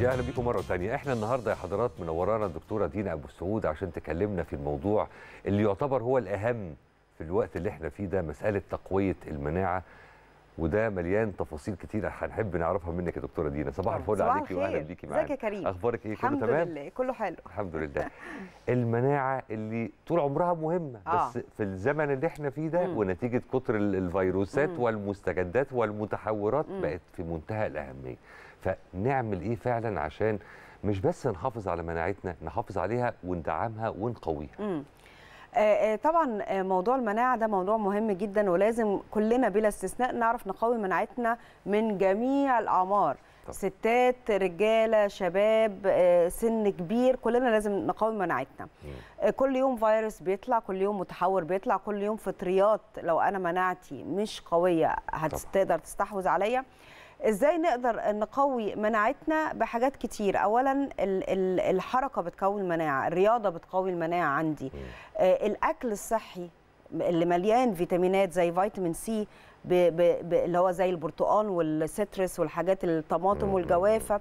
يا اهلا بيكم مره ثانيه احنا النهارده يا حضرات منورانا الدكتوره دينا ابو سعود عشان تكلمنا في الموضوع اللي يعتبر هو الاهم في الوقت اللي احنا فيه ده مساله تقويه المناعه وده مليان تفاصيل كتير هنحب نعرفها منك يا دكتوره دينا صباح الفل عليكي واهلا بيكي معانا ازيك يا كريم اخبارك ايه كله تمام الحمد لله كله حلو الحمد لله المناعه اللي طول عمرها مهمه آه. بس في الزمن اللي احنا فيه ده مم. ونتيجه كتر الفيروسات مم. والمستجدات والمتحورات مم. بقت في منتهى الاهميه فنعمل ايه فعلا عشان مش بس نحافظ على مناعتنا نحافظ عليها وندعمها ونقويها آه، آه، طبعا موضوع المناعه ده موضوع مهم جدا ولازم كلنا بلا استثناء نعرف نقوي مناعتنا من جميع الاعمار طبعا. ستات رجاله شباب آه، سن كبير كلنا لازم نقوي مناعتنا مم. كل يوم فيروس بيطلع كل يوم متحور بيطلع كل يوم فطريات لو انا مناعتي مش قويه هتقدر تستحوذ عليا ازاي نقدر نقوي مناعتنا بحاجات كتير اولا الحركه بتقوي المناعه الرياضه بتقوي المناعه عندي آه، الاكل الصحي اللي مليان فيتامينات زي فيتامين سي اللي هو زي البرتقال والسترس والحاجات الطماطم والجوافه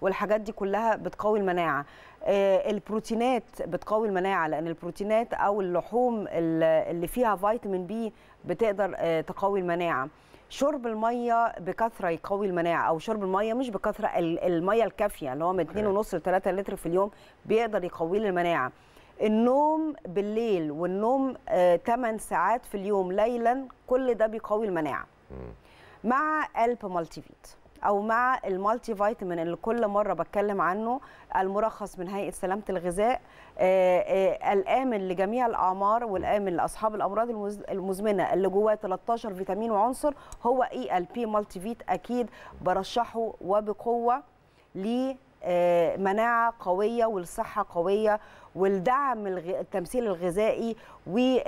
والحاجات دي كلها بتقوي المناعه آه، البروتينات بتقوي المناعه لان البروتينات او اللحوم اللي فيها فيتامين بي بتقدر آه، تقوي المناعه شرب الميه بكثره يقوي المناعه او شرب الميه مش بكثره الميه الكافيه اللي هو من ونص ل 3 لتر في اليوم بيقدر يقوي المناعه النوم بالليل والنوم 8 آه، ساعات في اليوم ليلا كل ده بيقوي المناعه مع الب مالتي فيت او مع المالتي فيتامين اللي كل مره بتكلم عنه المرخص من هيئه سلامه الغذاء آه، آه، الامن لجميع الاعمار والامن لاصحاب الامراض المزمنه اللي جواه 13 فيتامين وعنصر هو اي ال بي مالتي فيت اكيد برشحه وبقوه لمناعه آه، قويه والصحه قويه والدعم التمثيل الغذائي آه، آه،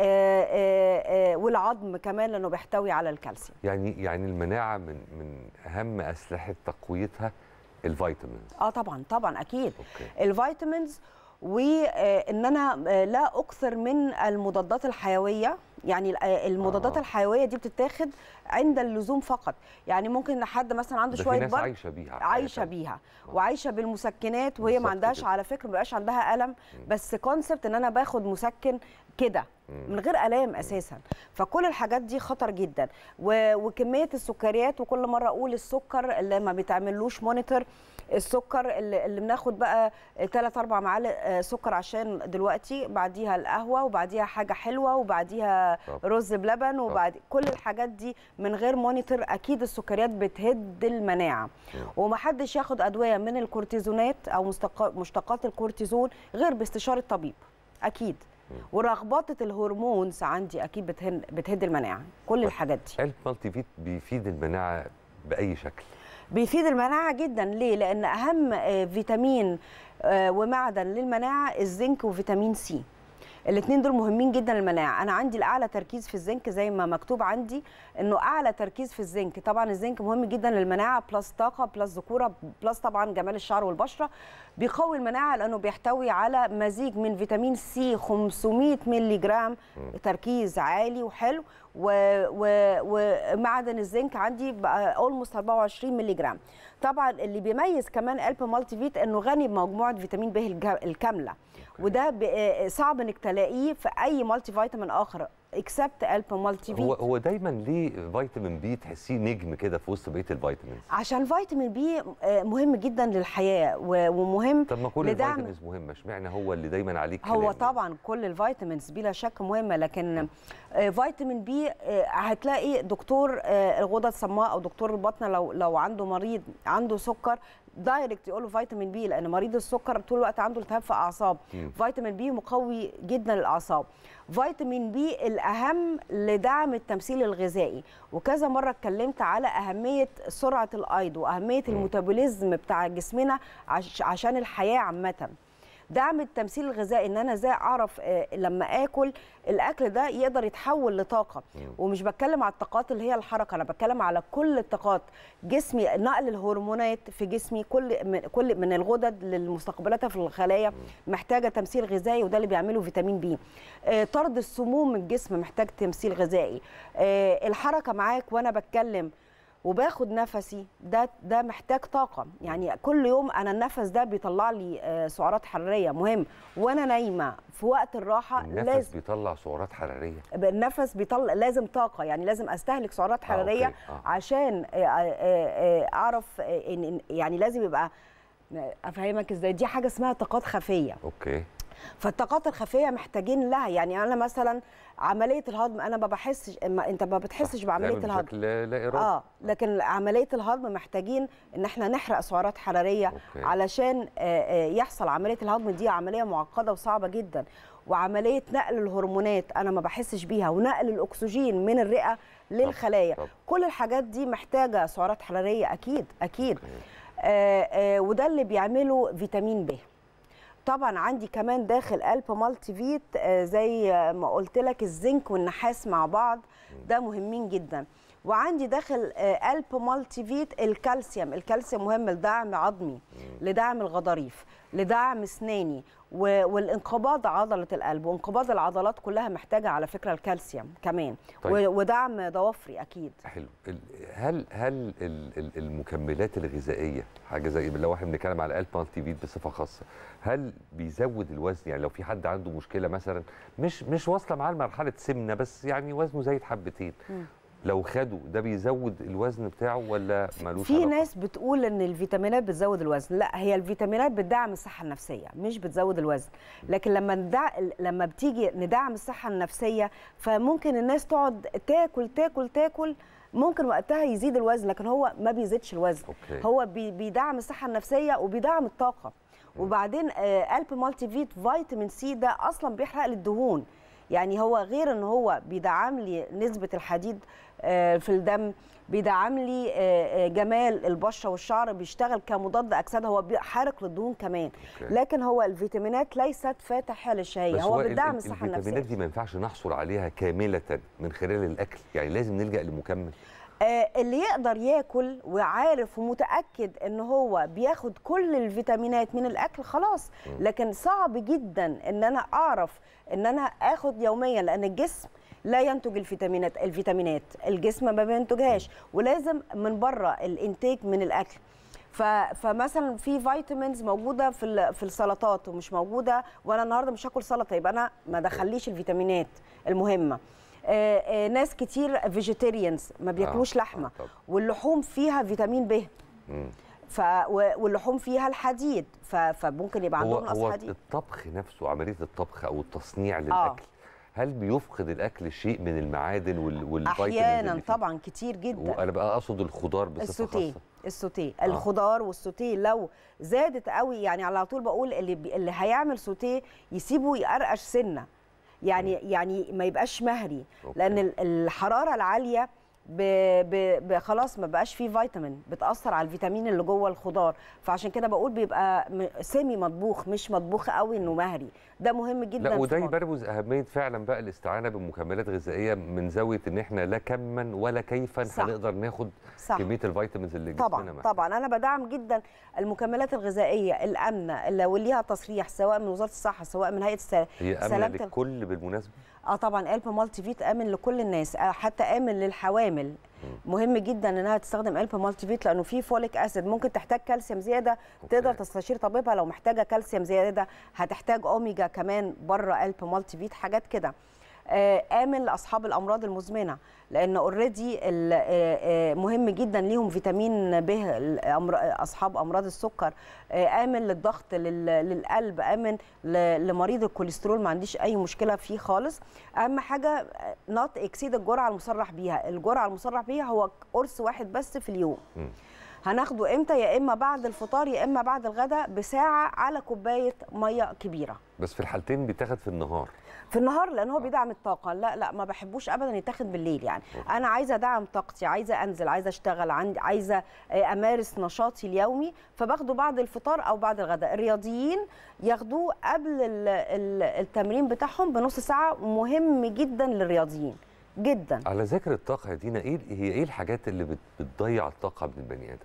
آه، والعظم كمان لانه بيحتوي على الكالسيوم يعني يعني المناعه من من اهم اسلحه تقويتها الفيتامينز اه طبعا طبعا اكيد أوكي. الفيتامينز وان انا لا اكثر من المضادات الحيويه يعني آه، المضادات آه. الحيويه دي بتتاخد عند اللزوم فقط يعني ممكن حد مثلا عنده شويه برد عايشه بيها عايشه بيها آه. وعايشه بالمسكنات وهي ما عندهاش على فكره ما بيبقاش عندها الم بس كونسبت ان انا باخد مسكن كده من غير الام اساسا فكل الحاجات دي خطر جدا وكميه السكريات وكل مره اقول السكر اللي ما بيتعملوش مونيتور السكر اللي, اللي بناخد بقى 3 4 معالق آه، سكر عشان دلوقتي بعديها القهوه وبعديها حاجه حلوه وبعديها طب. رز بلبن وبعد طب. كل الحاجات دي من غير مونيتور اكيد السكريات بتهد المناعه ومحدش ياخد ادويه من الكورتيزونات او مشتقات الكورتيزون غير باستشاره طبيب اكيد ورغبطه الهرمونز عندي اكيد بتهد, بتهد المناعه كل الحاجات دي علبه فيت بيفيد المناعه باي شكل بيفيد المناعه جدا ليه لان اهم آه، فيتامين آه، ومعدن للمناعه الزنك وفيتامين سي الاثنين دول مهمين جدا للمناعه انا عندي الاعلى تركيز في الزنك زي ما مكتوب عندي انه اعلى تركيز في الزنك طبعا الزنك مهم جدا للمناعه بلس طاقه بلس ذكوره بلس طبعا جمال الشعر والبشره بيقوي المناعه لانه بيحتوي على مزيج من فيتامين سي 500 ملي جرام تركيز عالي وحلو ومعدن الزنك عندي بقى اولموست 24 مللي جرام طبعا اللي بيميز كمان قلب مالتي فيت انه غني بمجموعه فيتامين ب الكامله وده آه، صعب انك تلاقيه في اي مالتي فيتامين اخر اكسبت الب مالتي بي هو هو دايما ليه فيتامين بي تحسيه نجم كده في وسط بقيه الفيتامينز عشان فيتامين بي آه، مهم جدا للحياه ومهم طب ما كل الفيتامينز مهمه اشمعنى هو اللي دايما عليك كلام هو طبعا كل الفيتامينز بلا شك مهمه لكن آه، فيتامين بي آه، هتلاقي دكتور الغدد الصماء او دكتور البطنه لو لو عنده مريض عنده سكر دايركت يقول له فيتامين بي لان مريض السكر طول الوقت عنده التهاب في اعصاب فيتامين بي مقوي جدا للاعصاب فيتامين بي الاهم لدعم التمثيل الغذائي وكذا مره اتكلمت على اهميه سرعه الايض واهميه الميتابوليزم بتاع جسمنا عشان الحياه عامه دعم التمثيل الغذائي ان انا ازاي اعرف آه، لما اكل الاكل ده يقدر يتحول لطاقه ومش بتكلم على الطاقات اللي هي الحركه انا بتكلم على كل الطاقات جسمي نقل الهرمونات في جسمي كل كل من الغدد للمستقبلات في الخلايا محتاجه تمثيل غذائي وده اللي بيعمله فيتامين بي آه، طرد السموم من الجسم محتاج تمثيل غذائي آه، الحركه معاك وانا بتكلم وباخد نفسي ده ده محتاج طاقه يعني كل يوم انا النفس ده بيطلع لي آه، سعرات حراريه مهم وانا نايمه في وقت الراحه النفس لازم بيطلع سعرات حراريه النفس بيطلع لازم طاقه يعني لازم استهلك سعرات آه، حراريه آه. آه، آه. عشان اعرف ان يعني لازم يبقى افهمك ازاي دي حاجه اسمها طاقات خفيه اوكي فالطاقات الخفيه محتاجين لها يعني انا مثلا عمليه الهضم انا ما بحسش ما انت ما بتحسش بعمليه الهضم بشكل لا ارادي اه لكن عمليه الهضم محتاجين ان احنا نحرق سعرات حراريه أوكي. علشان آه، آه، يحصل عمليه الهضم دي عمليه معقده وصعبه جدا وعمليه نقل الهرمونات انا ما بحسش بيها ونقل الاكسجين من الرئه للخلايا طب. طب. كل الحاجات دي محتاجه سعرات حراريه اكيد اكيد آه آه وده اللي بيعمله فيتامين ب طبعا عندي كمان داخل قلب مالتي فيت آه، زي ما قلت لك الزنك والنحاس مع بعض ده مهمين جدا وعندي داخل قلب آه، مالتي فيت الكالسيوم الكالسيوم مهم لدعم عظمي لدعم الغضاريف لدعم اسناني والانقباض عضله القلب وانقباض العضلات كلها محتاجه على فكره الكالسيوم كمان طيب. ودعم ضوافري اكيد حلو هل هل المكملات الغذائيه حاجه زي لو احنا بنتكلم على القلب مالتي بصفه خاصه هل بيزود الوزن يعني لو في حد عنده مشكله مثلا مش مش واصله معاه لمرحله سمنه بس يعني وزنه زايد حبتين لو خدوا ده بيزود الوزن بتاعه ولا مالوش في علاقة؟ ناس بتقول ان الفيتامينات بتزود الوزن لا هي الفيتامينات بتدعم الصحه النفسيه مش بتزود الوزن لكن لما ندع... لما بتيجي ندعم الصحه النفسيه فممكن الناس تقعد تاكل تاكل تاكل ممكن وقتها يزيد الوزن لكن هو ما بيزيدش الوزن أوكي. هو بي... بيدعم الصحه النفسيه وبيدعم الطاقه وبعدين آه قلب مالتي فيت فيتامين سي ده اصلا بيحرق للدهون يعني هو غير ان هو بيدعم لي نسبه الحديد آه، في الدم بيدعم لي آه، آه، جمال البشره والشعر بيشتغل كمضاد اكسده هو حارق للدهون كمان لكن هو الفيتامينات ليست فاتحه للشهيه هو بيدعم الصحه النفسيه الفيتامينات دي ما ينفعش نحصل عليها كامله من خلال الاكل يعني لازم نلجا لمكمل آه، اللي يقدر ياكل وعارف ومتاكد ان هو بياخد كل الفيتامينات من الاكل خلاص لكن صعب جدا ان انا اعرف ان انا اخد يوميا لان الجسم لا ينتج الفيتامينات الفيتامينات الجسم ما بينتجهاش ولازم من بره الانتاج من الاكل فمثلا في فيتامينز موجوده في في السلطات ومش موجوده وانا النهارده مش هاكل سلطه يبقى انا ما دخليش الفيتامينات المهمه آه، آه، ناس كتير فيجيتيريانز ما بياكلوش آه. لحمه واللحوم فيها فيتامين ب ف واللحوم فيها الحديد ف... فممكن يبقى عندهم نقص حديد الطبخ نفسه عمليه الطبخ او التصنيع للاكل آه. هل بيفقد الاكل شيء من المعادن والفيتامين احيانا طبعا كتير جدا وانا بقى اقصد الخضار بصفه السوتيه خاصه السوتيه آه. الخضار والسوتيه لو زادت قوي يعني على طول بقول اللي بي... اللي هيعمل سوتيه يسيبه يقرقش سنه يعني يعني ما يبقاش مهري لان الحراره العاليه ب... خلاص ما بقاش فيه فيتامين بتاثر على الفيتامين اللي جوه الخضار فعشان كده بقول بيبقى سيمي مطبوخ مش مطبوخ قوي انه مهري ده مهم جدا لا وده يبرز اهميه فعلا بقى الاستعانه بمكملات غذائيه من زاويه ان احنا لا كما ولا كيفا هنقدر ناخد صح. كميه الفيتامينز اللي طبعا طبعا انا بدعم جدا المكملات الغذائيه الامنه اللي وليها تصريح سواء من وزاره الصحه سواء من هيئه السلامه هي امنه للكل بالمناسبه اه طبعا قلب مالتي فيت امن لكل الناس آه، حتى امن للحوامل كامل مهم جدا انها تستخدم الب مالتي فيت لانه فيه فوليك اسيد ممكن تحتاج كالسيوم زياده تقدر تستشير طبيبها لو محتاجه كالسيوم زياده هتحتاج اوميجا كمان بره الب مالتي فيت حاجات كده آه، امن لاصحاب الامراض المزمنه لان اوريدي آه، آه، مهم جدا ليهم فيتامين ب اصحاب امراض السكر امن للضغط للقلب امن لمريض الكوليسترول ما عنديش اي مشكله فيه خالص اهم حاجه نوت اكسيد الجرعه المصرح بيها الجرعه المصرح بيها هو قرص واحد بس في اليوم هناخده امتى يا اما بعد الفطار يا اما بعد الغداء بساعه على كوبايه ميه كبيره بس في الحالتين بيتاخد في النهار في النهار لان هو آه. بيدعم الطاقه لا لا ما بحبوش ابدا يتاخد بالليل يعني انا عايزه ادعم طاقتي عايزه انزل عايزه اشتغل عندي عايزه آه، امارس نشاطي اليومي فباخده بعد الفطار او بعد الغداء الرياضيين ياخدوه قبل التمرين بتاعهم بنص ساعه مهم جدا للرياضيين جدا على ذكر الطاقه يا دينا ايه هي ايه الحاجات اللي بتضيع الطاقه من البني ادم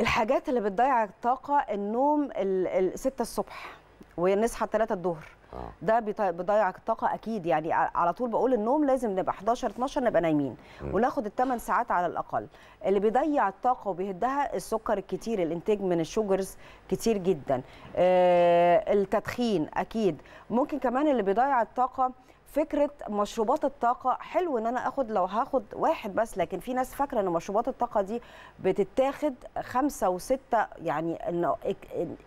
الحاجات اللي بتضيع الطاقه النوم الستة الصبح ونصحى 3 الظهر آه. ده بيضيع الطاقه اكيد يعني على طول بقول النوم لازم نبقى 11 12 نبقى نايمين وناخد الثمان ساعات على الاقل اللي بيضيع الطاقه وبيهدها السكر الكتير الانتاج من الشوجرز كتير جدا آه التدخين اكيد ممكن كمان اللي بيضيع الطاقه فكره مشروبات الطاقه حلو ان انا اخد لو هاخد واحد بس لكن في ناس فاكره ان مشروبات الطاقه دي بتتاخد خمسه وسته يعني انه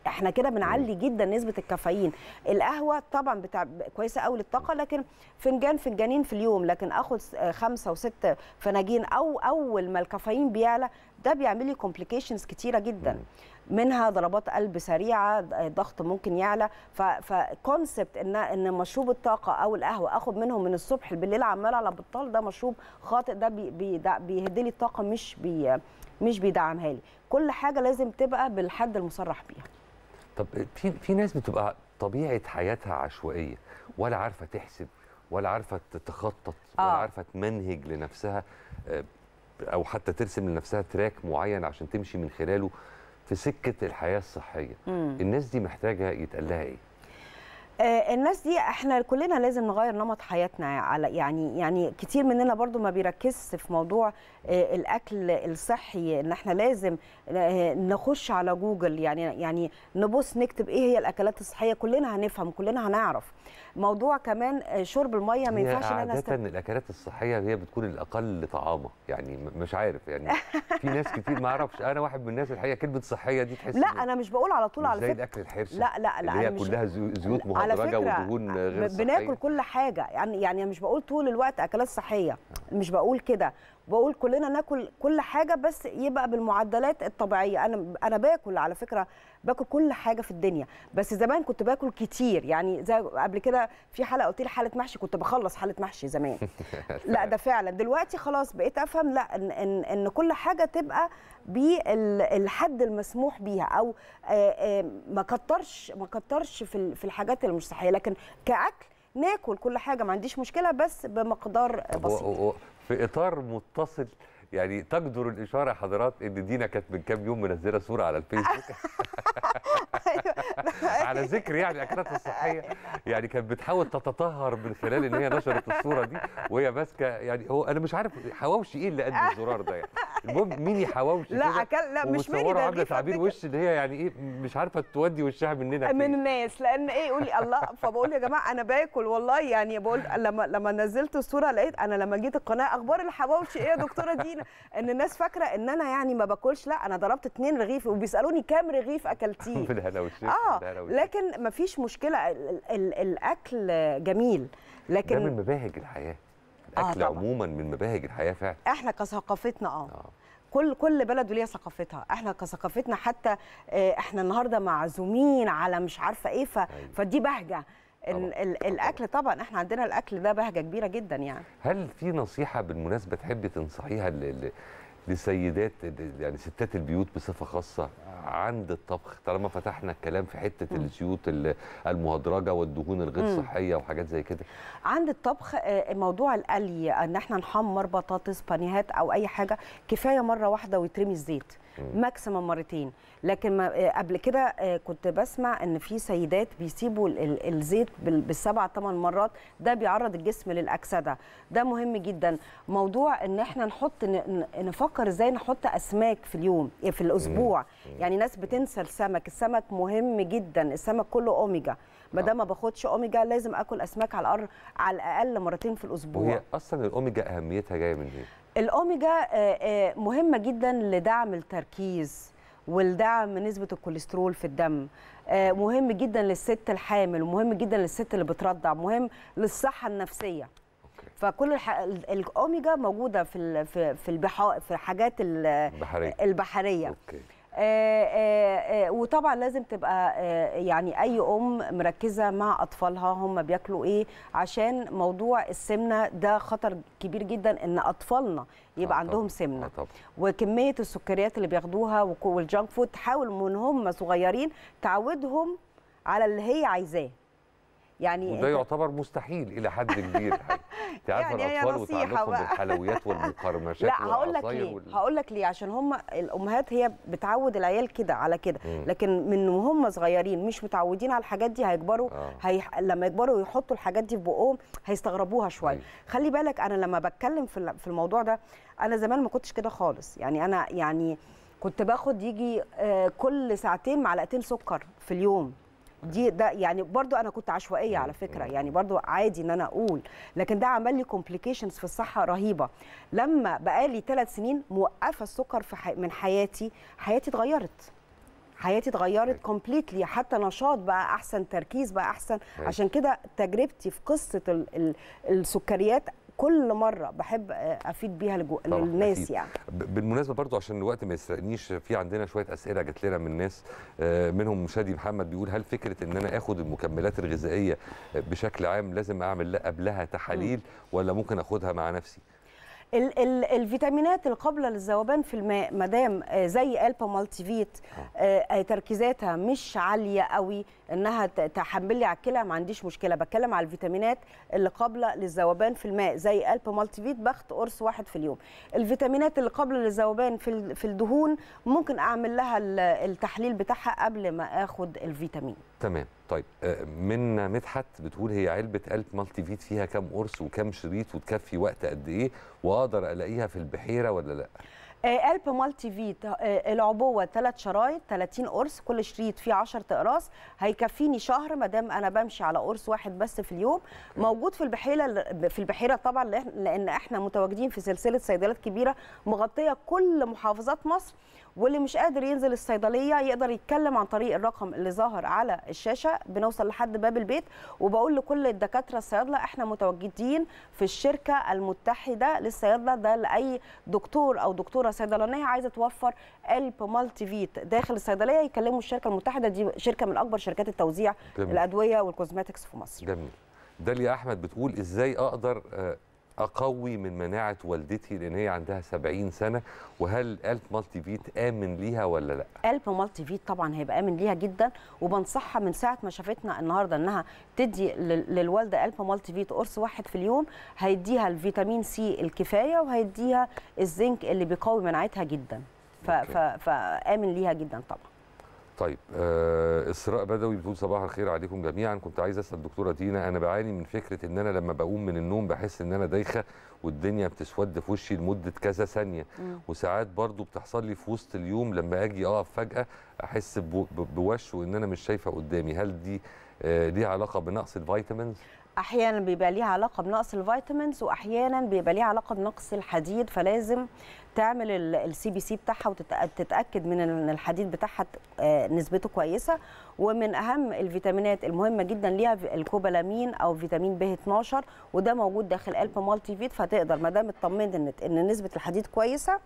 احنا كده بنعلي جدا نسبه الكافيين القهوه طبعا بتاع كويسه قوي للطاقه لكن فنجان فنجانين في اليوم لكن اخد خمسه وست فناجين او اول ما الكافيين بيعلى ده بيعمل لي كومبليكيشنز كتيره جدا منها ضربات قلب سريعه الضغط ممكن يعلى فكونسبت ان ان مشروب الطاقه او القهوه اخد منهم من الصبح بالليل عمال على بطال ده مشروب خاطئ ده بيهدلي الطاقه مش بي مش بيدعمها لي كل حاجه لازم تبقى بالحد المصرح بيها طب في في ناس بتبقى طبيعه حياتها عشوائيه ولا عارفه تحسب ولا عارفه تخطط ولا آه. عارفه تمنهج لنفسها آه، او حتى ترسم لنفسها تراك معين عشان تمشي من خلاله في سكه الحياه الصحيه الناس دي محتاجه يتقال لها ايه آه، الناس دي احنا كلنا لازم نغير نمط حياتنا على يعني يعني كتير مننا برضو ما بيركزش في موضوع آه، الاكل الصحي ان احنا لازم آه، نخش على جوجل يعني يعني نبص نكتب ايه هي الاكلات الصحيه كلنا هنفهم كلنا هنعرف موضوع كمان شرب الميه ما ينفعش ان انا عاده الاكلات الصحيه هي بتكون الاقل طعامه يعني مش عارف يعني في ناس كتير ما اعرفش انا واحد من الناس الحقيقه كلمه صحيه دي تحس لا انا مش بقول على طول على فكره زي الاكل الحرش لا لا لا اللي هي كلها زيوت على فكره ودهون آه، غير بناكل صحية. كل حاجه يعني يعني مش بقول طول الوقت اكلات صحيه مش بقول كده بقول كلنا ناكل كل حاجه بس يبقى بالمعدلات الطبيعيه انا انا باكل على فكره باكل كل حاجه في الدنيا بس زمان كنت باكل كتير يعني زي قبل كده في حلقه قلت لي حاله محشي كنت بخلص حاله محشي زمان لا ده فعلا دلوقتي خلاص بقيت افهم لا ان ان, إن كل حاجه تبقى بالحد المسموح بيها او ما كترش ما كترش في الحاجات اللي مش صحيه لكن كاكل ناكل كل حاجه ما عنديش مشكله بس بمقدار بسيط في اطار متصل يعني تقدر الاشاره حضرات ان دينا كانت من كام يوم منزله صوره على الفيسبوك أيوة، على ذكر يعني اكلات الصحيه يعني كانت بتحاول تتطهر من خلال ان هي نشرت الصوره دي وهي ماسكه يعني هو انا مش عارف حواوشي ايه اللي قد الزرار ده يعني المهم ميني حواوشي لا أكل لا مش ميني ده عامله تعبير وش ان هي يعني ايه مش عارفه تودي وشها مننا من الناس لان ايه يقول لي الله فبقول يا جماعه انا باكل والله يعني بقول لما لما نزلت الصوره لقيت انا لما جيت القناه اخبار الحواوشي ايه يا دكتوره دينا كتير ان الناس فاكره ان انا يعني ما باكلش لا انا ضربت اتنين رغيف وبيسالوني كام رغيف اكلتيه اه لكن ما فيش مشكله الاكل جميل لكن ده من مباهج الحياه آه، الاكل آه طبعًا. عموما من مباهج الحياه فعلا احنا كثقافتنا اه, آه. كل كل بلد وليها ثقافتها احنا كثقافتنا حتى آه، احنا النهارده معزومين على مش عارفه ايه ف... أيوه. فدي بهجه طبعا. الاكل طبعا احنا عندنا الاكل ده بهجه كبيره جدا يعني هل في نصيحه بالمناسبه تحبي تنصحيها لسيدات يعني ستات البيوت بصفه خاصه عند الطبخ طالما فتحنا الكلام في حته الزيوت المهدرجه والدهون الغير صحيه وحاجات زي كده عند الطبخ آه، موضوع القلي ان احنا نحمر بطاطس بانيهات او اي حاجه كفايه مره واحده ويترمي الزيت ماكسيمم مرتين لكن ما آه، قبل كده آه، كنت بسمع ان في سيدات بيسيبوا الزيت بالسبع ثمان مرات ده بيعرض الجسم للاكسده ده مهم جدا موضوع ان احنا نحط نفكر ازاي نحط اسماك في اليوم في الاسبوع يعني يعني ناس بتنسى السمك السمك مهم جدا السمك كله اوميجا ما دام آه. ما باخدش اوميجا لازم اكل اسماك على الأر... على الاقل مرتين في الاسبوع وهي اصلا الاوميجا اهميتها جايه من ايه الاوميجا آه، آه، مهمه جدا لدعم التركيز والدعم نسبه الكوليسترول في الدم مهم جدا للست الحامل ومهم جدا للست اللي بترضع مهم للصحه النفسيه فكل الح... الاوميجا موجوده في في البحار في الحاجات البحريه, البحرية. أوكي. آه، آه، آه، وطبعا لازم تبقى يعني اي ام مركزه مع اطفالها هم بياكلوا ايه عشان موضوع السمنه ده خطر كبير جدا ان اطفالنا يبقى آه عندهم سمنه آه وكميه السكريات اللي بياخدوها والجانك فود تحاول من هم صغيرين تعودهم على اللي هي عايزاه يعني وده يعتبر مستحيل الى حد كبير يعني. انت عارفه يعني الاطفال وتعلقهم بالحلويات والمقرمشات لا هقول لك ليه وال... هقول لك ليه عشان هم الامهات هي بتعود العيال كده على كده لكن من وهم صغيرين مش متعودين على الحاجات دي هيكبروا آه. هي... لما يكبروا ويحطوا الحاجات دي في بقهم هيستغربوها شويه أيوه. خلي بالك انا لما بتكلم في الموضوع ده انا زمان ما كنتش كده خالص يعني انا يعني كنت باخد يجي آه، كل ساعتين معلقتين سكر في اليوم دي ده يعني برضو انا كنت عشوائيه على فكره يعني برضو عادي ان انا اقول لكن ده عمل لي كومبليكيشنز في الصحه رهيبه لما بقالي ثلاث سنين موقفه السكر في حي... من حياتي حياتي اتغيرت حياتي اتغيرت كومبليتلي حتى نشاط بقى احسن تركيز بقى احسن عشان كده تجربتي في قصه السكريات كل مره بحب افيد بيها لجو... للناس أكيد. يعني بالمناسبه برضو عشان الوقت ما يسرقنيش في عندنا شويه اسئله جات لنا من الناس آه، منهم شادي محمد بيقول هل فكره ان انا اخد المكملات الغذائيه بشكل عام لازم اعمل قبلها تحاليل ولا ممكن اخدها مع نفسي ال ال الفيتامينات القابله للذوبان في الماء ما دام آه، زي البا مالتيفيت آه، آه، تركيزاتها مش عاليه قوي انها تحمل لي على الكلى ما عنديش مشكله بتكلم على الفيتامينات اللي قابله للذوبان في الماء زي البا مالتيفيت باخد قرص واحد في اليوم الفيتامينات اللي قابله للذوبان في في الدهون ممكن اعمل لها التحليل بتاعها قبل ما اخد الفيتامين تمام طيب آه، من مدحت بتقول هي علبه قلب مالتي فيت فيها كام قرص وكام شريط وتكفي وقت قد ايه واقدر الاقيها في البحيره ولا لا آه، قلب مالتي فيت آه، العبوه ثلاث شرايط 30 قرص كل شريط فيه 10 اقراص هيكفيني شهر ما دام انا بمشي على قرص واحد بس في اليوم موجود في البحيره في البحيره طبعا لان احنا متواجدين في سلسله صيدليات كبيره مغطيه كل محافظات مصر واللي مش قادر ينزل الصيدليه يقدر يتكلم عن طريق الرقم اللي ظاهر على الشاشه بنوصل لحد باب البيت وبقول لكل الدكاتره الصيادله احنا متواجدين في الشركه المتحده للصيادله ده لاي دكتور او دكتوره صيدلانيه عايزه توفر قلب مالتي فيت داخل الصيدليه يكلموا الشركه المتحده دي شركه من اكبر شركات التوزيع جميل. الادويه والكوزماتكس في مصر جميل داليا احمد بتقول ازاي اقدر آه، اقوي من مناعه والدتي لان هي عندها 70 سنه وهل الف مالتي فيت امن ليها ولا لا الف مالتي فيت طبعا هيبقى امن ليها جدا وبنصحها من ساعه ما شافتنا النهارده انها تدي للوالده الف مالتي فيت قرص واحد في اليوم هيديها الفيتامين سي الكفايه وهيديها الزنك اللي بيقوي مناعتها جدا فامن ليها جدا طبعا طيب آه، اسراء بدوي بتقول صباح الخير عليكم جميعا كنت عايز اسال الدكتوره دينا انا بعاني من فكره ان انا لما بقوم من النوم بحس ان انا دايخه والدنيا بتسود في وشي لمده كذا ثانيه وساعات برضو بتحصل لي في وسط اليوم لما اجي اقف فجاه احس بوش وان انا مش شايفه قدامي هل دي آه، ليها علاقه بنقص الفيتامينز احيانا بيبقى ليها علاقه بنقص الفيتامينز واحيانا بيبقى ليها علاقه بنقص الحديد فلازم تعمل السي بي سي بتاعها وتتاكد من ان الحديد بتاعها آه، نسبته كويسه ومن اهم الفيتامينات المهمه جدا ليها الكوبالامين او فيتامين ب 12 وده موجود داخل الب مالتي فيت فتقدر ما دام اطمنت ان نسبه الحديد كويسه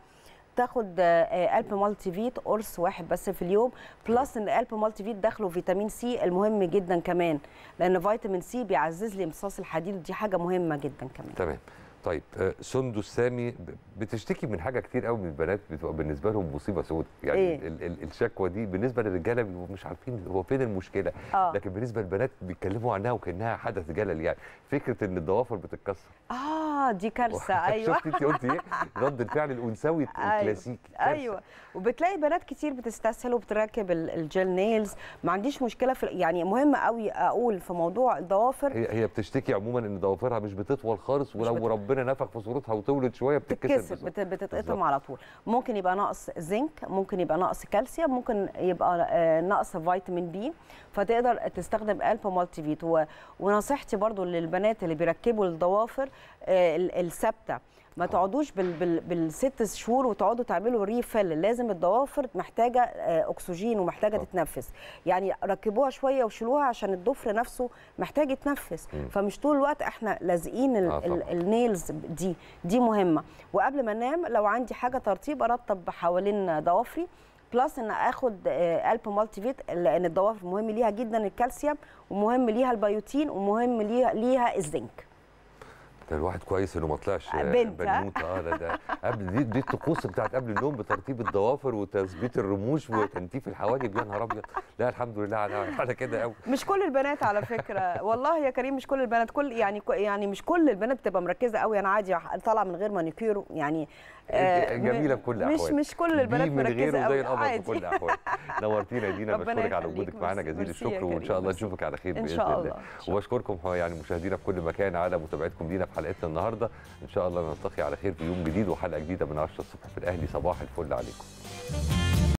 تاخد الب مالتي فيت قرص واحد بس في اليوم بلس ان الب مالتي فيت داخله فيتامين سي المهم جدا كمان لان فيتامين سي بيعزز لي امتصاص الحديد ودي حاجه مهمه جدا كمان تمام طيب آه، سندس سامي بتشتكي من حاجه كتير قوي من البنات بتبقى بالنسبه لهم مصيبه سودة يعني إيه؟ ال ال الشكوى دي بالنسبه للرجاله بيبقوا مش عارفين هو فين المشكله آه. لكن بالنسبه للبنات بيتكلموا عنها وكانها حدث جلل يعني فكره ان الضوافر بتتكسر اه دي كارثه ايوه شفتي انت قلتي ايه رد الفعل الانثوي أيوه. الكلاسيكي أيوة. ايوه وبتلاقي بنات كتير بتستسهل وبتركب الجل نيلز ما عنديش مشكله في يعني مهم قوي اقول في موضوع الضوافر هي, هي بتشتكي عموما ان ضوافرها مش بتطول خالص ولو رب ربنا نفخ في صورتها وطولت شويه بتتكسر بتتقطم على طول ممكن يبقى نقص زنك ممكن يبقى نقص كالسيوم ممكن يبقى آه، نقص فيتامين بي فتقدر تستخدم الف مالتي فيت ونصيحتي برضو للبنات اللي بيركبوا الضوافر آه، الثابته ما تقعدوش بال بال بالست شهور وتقعدوا تعملوا ريفل لازم الضوافر محتاجه آه، اكسجين ومحتاجه أوه. تتنفس يعني ركبوها شويه وشيلوها عشان الضفر نفسه محتاج يتنفس م. فمش طول الوقت احنا لازقين النيلز آه، دي دي مهمه وقبل ما انام لو عندي حاجه ترطيب ارطب حوالين ضوافري بلس ان اخد آه، الب مالتي فيت لان الضوافر مهم ليها جدا الكالسيوم ومهم ليها البيوتين ومهم ليها, ليها الزنك ده الواحد كويس انه ما طلعش آه، بنت آه. بنوته اه ده, ده قبل دي, دي الطقوس بتاعت قبل النوم بترتيب الضوافر وتثبيت الرموش وتنتيف الحواجب يا نهار ابيض لا الحمد لله على على كده قوي مش كل البنات على فكره والله يا كريم مش كل البنات كل يعني يعني مش كل البنات بتبقى مركزه قوي انا عادي طالعه من غير مانيكير يعني آه، إيه، إيه، جميله في الاحوال مش مش كل البنات مركزه قوي عادي كل الاحوال نورتينا يا دينا بشكرك على وجودك معانا جزيل الشكر وان شاء الله نشوفك على خير باذن الله وبشكركم يعني مشاهدينا في كل مكان على متابعتكم لينا في حلقتنا النهارده ان شاء الله نلتقي على خير في يوم جديد وحلقه جديده من 10 الصبح في الاهلي صباح الفل عليكم